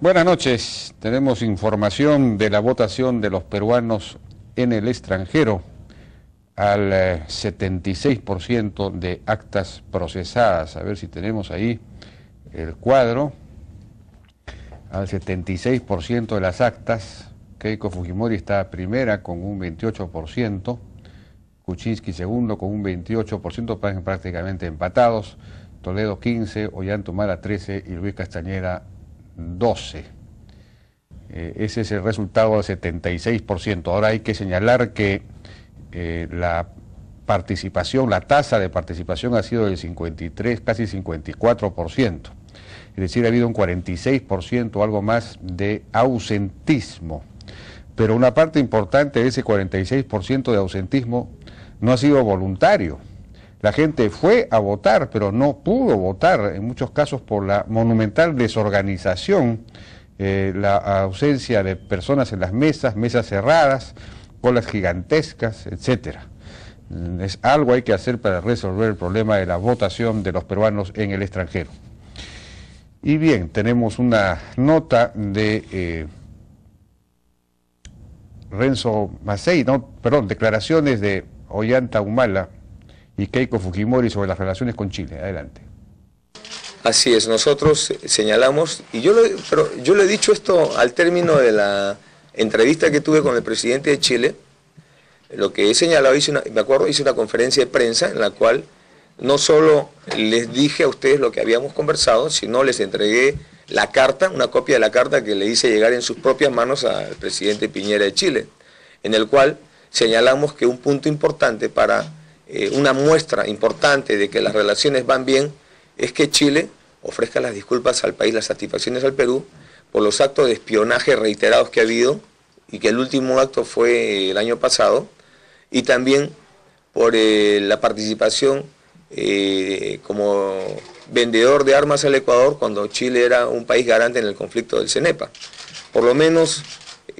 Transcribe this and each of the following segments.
Buenas noches. Tenemos información de la votación de los peruanos en el extranjero al 76% eh, de actas procesadas. A ver si tenemos ahí el cuadro. Al 76% de las actas. Keiko Fujimori está primera con un 28%. Kuczynski segundo con un 28%, prácticamente empatados. Toledo 15, Ollantumara 13 y Luis Castañeda 12. Eh, ese es el resultado del 76%. Ahora hay que señalar que eh, la participación, la tasa de participación ha sido del 53, casi 54%. Es decir, ha habido un 46% algo más de ausentismo. Pero una parte importante de ese 46% de ausentismo no ha sido voluntario la gente fue a votar, pero no pudo votar, en muchos casos por la monumental desorganización, eh, la ausencia de personas en las mesas, mesas cerradas, colas gigantescas, etc. Mm, es algo hay que hacer para resolver el problema de la votación de los peruanos en el extranjero. Y bien, tenemos una nota de eh, Renzo Macei, no, perdón, declaraciones de Ollanta Humala, y Keiko Fujimori sobre las relaciones con Chile. Adelante. Así es, nosotros señalamos, y yo le pero yo lo he dicho esto al término de la entrevista que tuve con el presidente de Chile, lo que he señalado, me acuerdo, hice una conferencia de prensa en la cual no solo les dije a ustedes lo que habíamos conversado, sino les entregué la carta, una copia de la carta que le hice llegar en sus propias manos al presidente Piñera de Chile, en el cual señalamos que un punto importante para eh, una muestra importante de que las relaciones van bien es que Chile ofrezca las disculpas al país, las satisfacciones al Perú por los actos de espionaje reiterados que ha habido y que el último acto fue el año pasado, y también por eh, la participación eh, como vendedor de armas al Ecuador cuando Chile era un país garante en el conflicto del CENEPA. Por lo menos,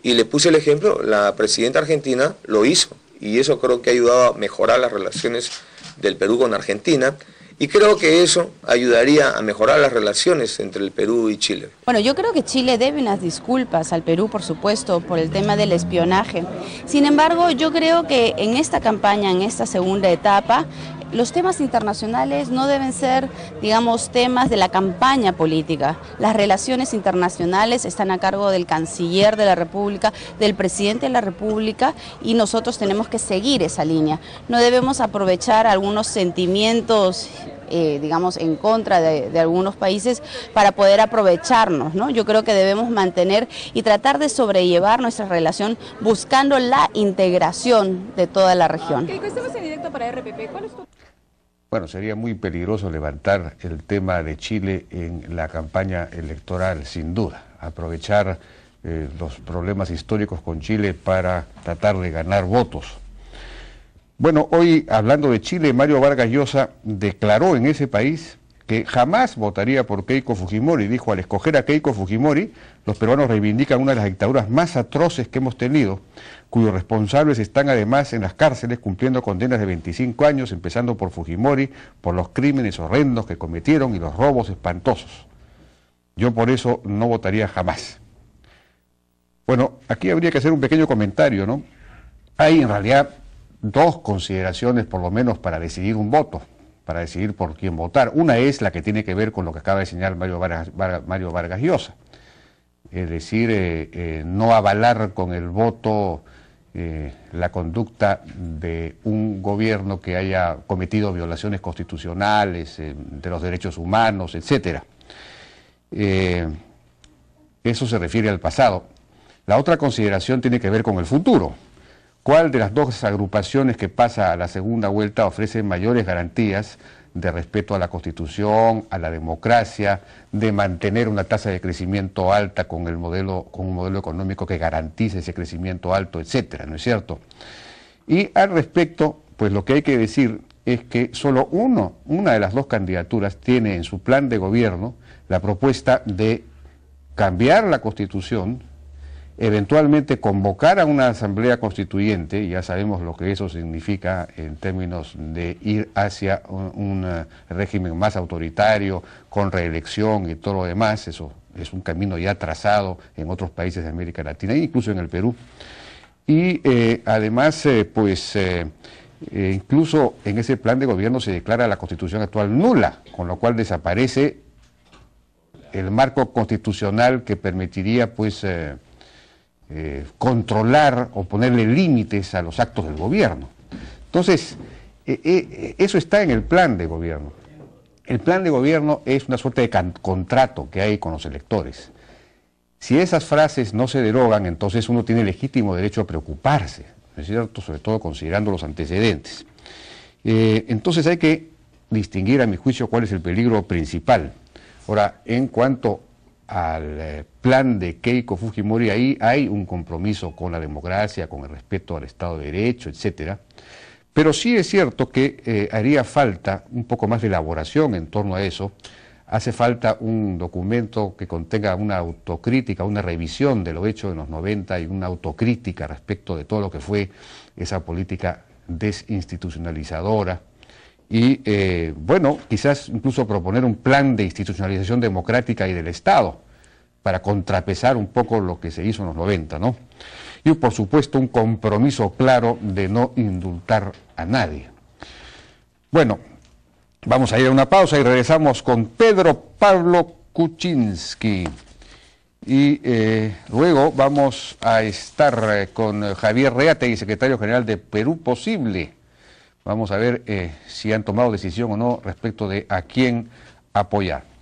y le puse el ejemplo, la presidenta argentina lo hizo y eso creo que ha ayudado a mejorar las relaciones del Perú con Argentina. Y creo que eso ayudaría a mejorar las relaciones entre el Perú y Chile. Bueno, yo creo que Chile debe unas disculpas al Perú, por supuesto, por el tema del espionaje. Sin embargo, yo creo que en esta campaña, en esta segunda etapa, los temas internacionales no deben ser, digamos, temas de la campaña política. Las relaciones internacionales están a cargo del canciller de la República, del presidente de la República y nosotros tenemos que seguir esa línea. No debemos aprovechar algunos sentimientos eh, digamos, en contra de, algunos países para poder aprovecharnos, ¿no? Yo creo que debemos mantener y tratar de sobrellevar nuestra relación buscando la integración de toda la región para RPP. Bueno, sería muy peligroso levantar el tema de Chile en la campaña electoral, sin duda. Aprovechar eh, los problemas históricos con Chile para tratar de ganar votos. Bueno, hoy hablando de Chile, Mario Vargas Llosa declaró en ese país que jamás votaría por Keiko Fujimori. Dijo, al escoger a Keiko Fujimori, los peruanos reivindican una de las dictaduras más atroces que hemos tenido, cuyos responsables están además en las cárceles cumpliendo condenas de 25 años, empezando por Fujimori, por los crímenes horrendos que cometieron y los robos espantosos. Yo por eso no votaría jamás. Bueno, aquí habría que hacer un pequeño comentario, ¿no? Hay en realidad dos consideraciones por lo menos para decidir un voto para decidir por quién votar. Una es la que tiene que ver con lo que acaba de señalar Mario Vargas, Llosa, es decir, eh, eh, no avalar con el voto eh, la conducta de un gobierno que haya cometido violaciones constitucionales, de los derechos humanos, etc. eso se refiere al pasado. La otra consideración tiene que ver con el futuro ¿Cuál de las dos agrupaciones que pasa a la segunda vuelta ofrece mayores garantías de respeto a la Constitución, a la democracia, de mantener una tasa de crecimiento alta con el modelo, con un modelo económico que garantice ese crecimiento alto, etcétera, ¿no es cierto? Y al respecto, pues lo que hay que decir es que solo uno, una de las dos candidaturas tiene en su plan de gobierno la propuesta de cambiar la Constitución eventualmente convocar a una asamblea constituyente, ya sabemos lo que eso significa en términos de ir hacia un, eh, régimen más autoritario, con reelección y todo lo demás, eso es un camino ya trazado en otros países de América Latina, incluso en el Perú. Y eh, además, eh, pues... incluso en ese plan de gobierno se declara la constitución actual nula, con lo cual desaparece el marco constitucional que permitiría pues eh, controlar o ponerle límites a los actos del gobierno. Entonces, eh, eh, eso está en el plan de gobierno. El plan de gobierno es una suerte de contrato que hay con los electores. Si esas frases no se derogan, entonces uno tiene legítimo derecho a preocuparse, ¿no es cierto? Sobre todo considerando los antecedentes. entonces hay que distinguir, a mi juicio, cuál es el peligro principal. Ahora, en cuanto al eh, plan de Keiko Fujimori, ahí hay un compromiso con la democracia, con el respeto al Estado de Derecho, etcétera. Pero sí es cierto que eh, haría falta un poco más de elaboración en torno a eso. Hace falta un documento que contenga una autocrítica, una revisión de lo hecho en los 90 y una autocrítica respecto de todo lo que fue esa política desinstitucionalizadora y, eh, bueno, quizás incluso proponer un plan de institucionalización democrática y del Estado para contrapesar un poco lo que se hizo en los 90, ¿no? Y, por supuesto, un compromiso claro de no indultar a nadie. Bueno, vamos a ir a una pausa y regresamos con Pedro Pablo Kuczynski. Y eh, luego vamos a estar eh, con Javier Reate, secretario general de Perú Posible Vamos a ver eh, si han tomado decisión o no respecto de a quién apoyar.